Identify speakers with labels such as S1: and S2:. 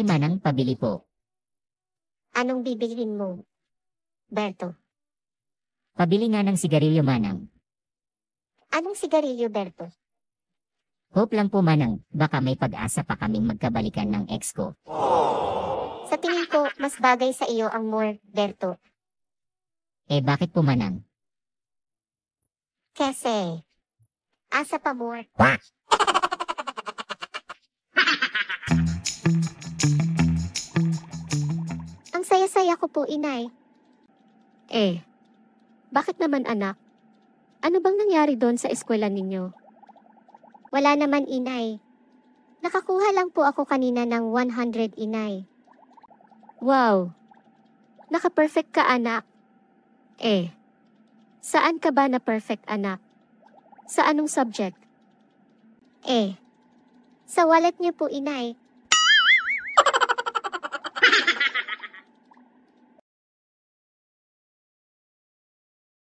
S1: ay manang pabili po.
S2: Anong bibilhin mo, Berto?
S1: Pabili nga ng sigarilyo, manang.
S2: Anong sigarilyo, Berto?
S1: Hope lang po, manang. Baka may pag-asa pa kaming magkabalikan ng ex ko.
S2: Sa tingin ko, mas bagay sa iyo ang more, Berto.
S1: Eh, bakit po, manang?
S2: Kasi, asa pa more.
S1: Quack.
S3: saya-saya ko po, inay. Eh, bakit naman anak? Ano bang nangyari doon sa eskwela ninyo? Wala naman, inay. Nakakuha lang po ako kanina ng 100, inay. Wow! Naka-perfect ka, anak. Eh, saan ka ba na perfect, anak? Sa anong subject? Eh, sa wallet niyo po, inay.